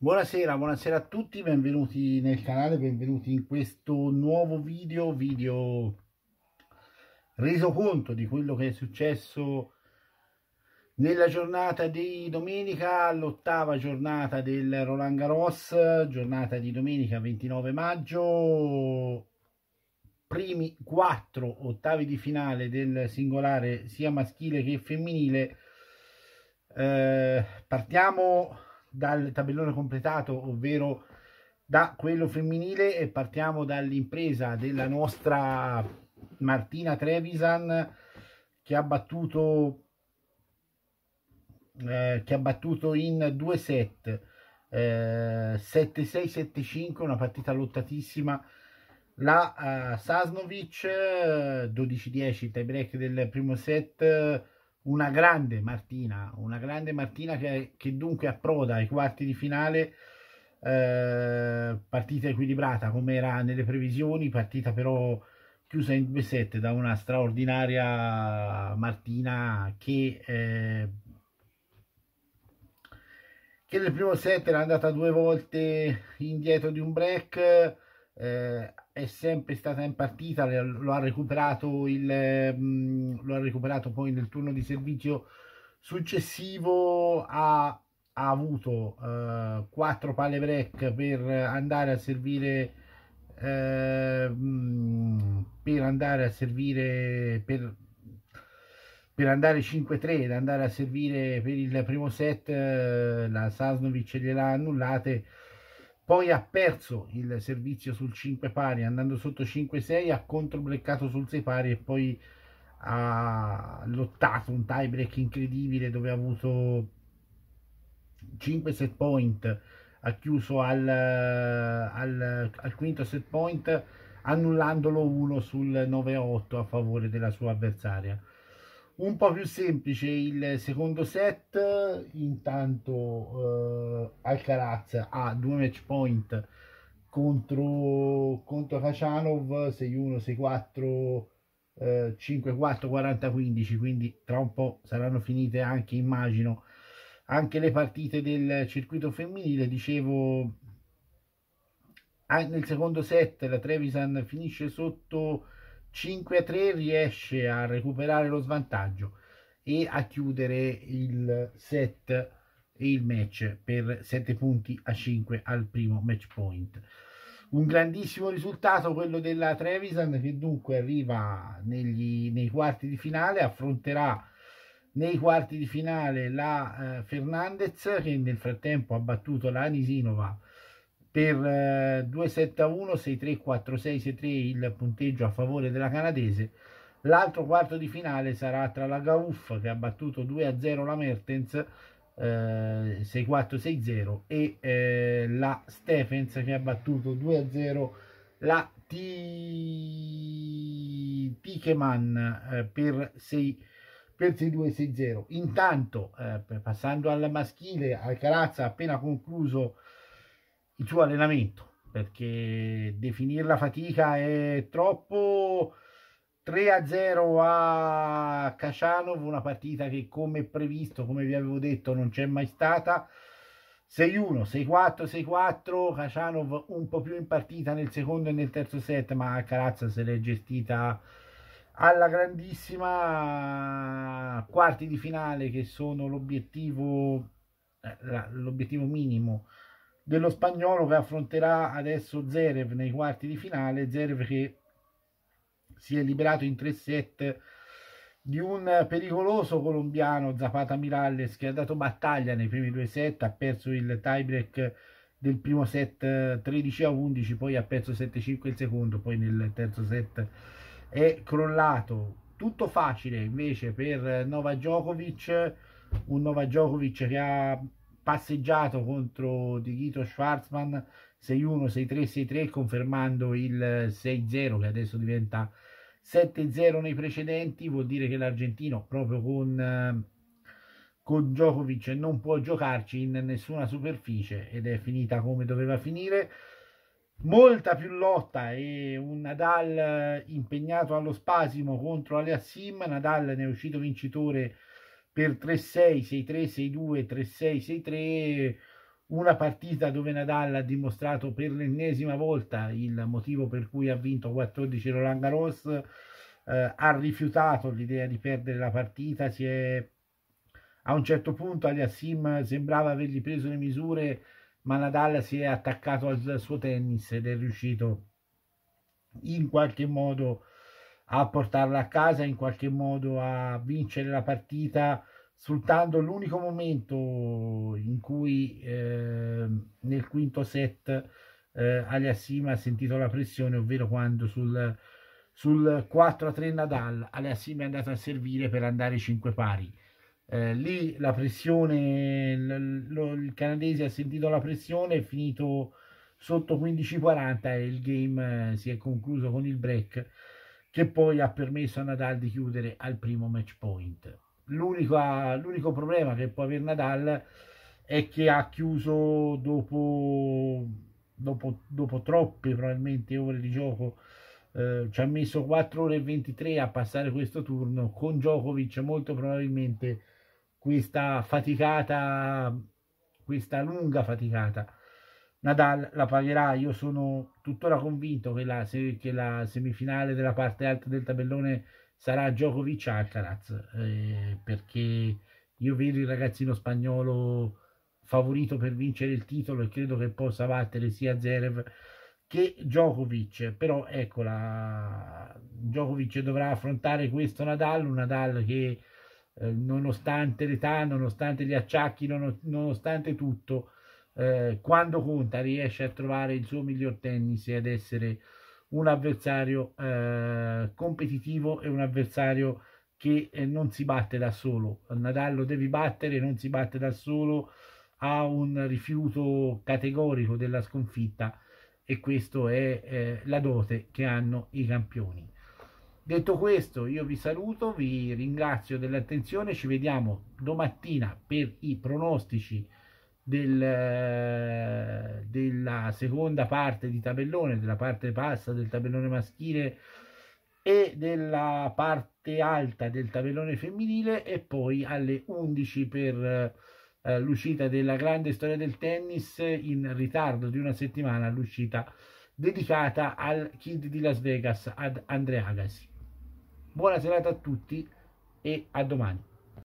Buonasera, buonasera a tutti, benvenuti nel canale, benvenuti in questo nuovo video, video reso conto di quello che è successo nella giornata di domenica, l'ottava giornata del Roland Garros, giornata di domenica 29 maggio, primi quattro ottavi di finale del singolare sia maschile che femminile. Eh, partiamo dal tabellone completato, ovvero da quello femminile e partiamo dall'impresa della nostra Martina Trevisan che ha battuto, eh, che ha battuto in due set eh, 7-6-7-5 una partita lottatissima la eh, Sasnovic 12-10 tie break del primo set una grande Martina, una grande Martina che, che dunque approda ai quarti di finale, eh, partita equilibrata come era nelle previsioni, partita però chiusa in 2-7 da una straordinaria Martina che, eh, che nel primo set era andata due volte indietro di un break eh, è sempre stata in partita, lo ha recuperato, il, mh, mm, lo ha recuperato poi nel turno di servizio successivo, ha, ha avuto eh, 4 palle break per andare a servire eh, mm, per andare a servire per, per andare 5-3 ed andare a servire per il primo set eh, la Sasnovic gliel'ha ha annullate poi ha perso il servizio sul 5 pari andando sotto 5-6 ha controbloccato sul 6 pari e poi ha lottato un tie break incredibile dove ha avuto 5 set point ha chiuso al, al, al quinto set point annullandolo uno sul 9-8 a favore della sua avversaria un po' più semplice il secondo set, intanto eh, Alcaraz ha due match point contro, contro Kacianov 6-1, 6-4, eh, 5-4, 40-15, quindi tra un po' saranno finite anche, immagino, anche le partite del circuito femminile. Dicevo, nel secondo set la Trevisan finisce sotto 5 a 3 riesce a recuperare lo svantaggio e a chiudere il set e il match per 7 punti a 5 al primo match point un grandissimo risultato quello della Trevisan che dunque arriva negli, nei quarti di finale affronterà nei quarti di finale la eh, Fernandez che nel frattempo ha battuto la Anisinova per 2-7-1, 271 6 63 il punteggio a favore della canadese l'altro quarto di finale sarà tra la Gauff che ha battuto 2 0 la Mertens eh, 6-4-6-0, e eh, la Stephens che ha battuto 2 0 la T... Tikeman eh, per 6 per 6-2-6-0. Intanto, eh, passando al maschile, Alcarazza ha appena concluso il suo allenamento, perché definirla fatica è troppo... 3 a 0 a Kashanov, una partita che come previsto, come vi avevo detto, non c'è mai stata. 6-1, 6-4, 6-4, Kashanov un po' più in partita nel secondo e nel terzo set, ma Carazza se l'è gestita alla grandissima quarti di finale che sono l'obiettivo, eh, l'obiettivo minimo dello spagnolo che affronterà adesso Zerev nei quarti di finale, Zerev che si è liberato in 3 set di un pericoloso colombiano Zapata Miralles che ha dato battaglia nei primi due set, ha perso il tiebreak del primo set 13 eh, a 11, poi ha perso 7-5 il secondo, poi nel terzo set è crollato. Tutto facile invece per Nova Djokovic, un Nova Djokovic che ha passeggiato contro di Guido Schwarzman 6-1, 6-3, 6-3 confermando il 6-0 che adesso diventa 7-0 nei precedenti vuol dire che l'argentino proprio con, con Djokovic non può giocarci in nessuna superficie ed è finita come doveva finire molta più lotta e un Nadal impegnato allo spasimo contro Aliassim. Nadal ne è uscito vincitore per 3-6, 6-3, 6-2, 3-6, 6-3, una partita dove Nadal ha dimostrato per l'ennesima volta il motivo per cui ha vinto 14 Roland Garros, eh, ha rifiutato l'idea di perdere la partita, si è... a un certo punto Aliassim sembrava avergli preso le misure, ma Nadal si è attaccato al, al suo tennis ed è riuscito in qualche modo a a portarla a casa in qualche modo a vincere la partita sfruttando l'unico momento in cui eh, nel quinto set eh, Aliassima ha sentito la pressione ovvero quando sul, sul 4 3 Nadal Aliassima è andato a servire per andare 5 pari eh, lì la pressione l- lo, il canadese ha sentito la pressione è finito sotto 15-40 e il game eh, si è concluso con il break che poi ha permesso a Nadal di chiudere al primo match point. L'unico, problema che può avere Nadal è che ha chiuso dopo, dopo, dopo troppe probabilmente ore di gioco, eh, ci ha messo 4 ore e 23 a passare questo turno, con Djokovic molto probabilmente questa faticata, questa lunga faticata Nadal la pagherà, io sono tuttora convinto che la, che la semifinale della parte alta del tabellone sarà Djokovic Alcaraz eh, perché io vedo il ragazzino spagnolo favorito per vincere il titolo e credo che possa battere sia Zerev che Djokovic però eccola Djokovic dovrà affrontare questo Nadal un Nadal che eh, nonostante l'età nonostante gli acciacchi non, nonostante tutto eh, quando conta riesce a trovare il suo miglior tennis e ad essere un avversario eh, competitivo e un avversario che eh, non si batte da solo. Nadal lo devi battere, non si batte da solo, ha un rifiuto categorico della sconfitta e questa è eh, la dote che hanno i campioni. Detto questo, io vi saluto, vi ringrazio dell'attenzione, ci vediamo domattina per i pronostici del, eh, della seconda parte di tabellone, della parte bassa del tabellone maschile e della parte alta del tabellone femminile e poi alle 11 per eh, l'uscita della grande storia del tennis in ritardo di una settimana l'uscita dedicata al Kid di Las Vegas ad Andrea Agassi. Buona serata a tutti e a domani.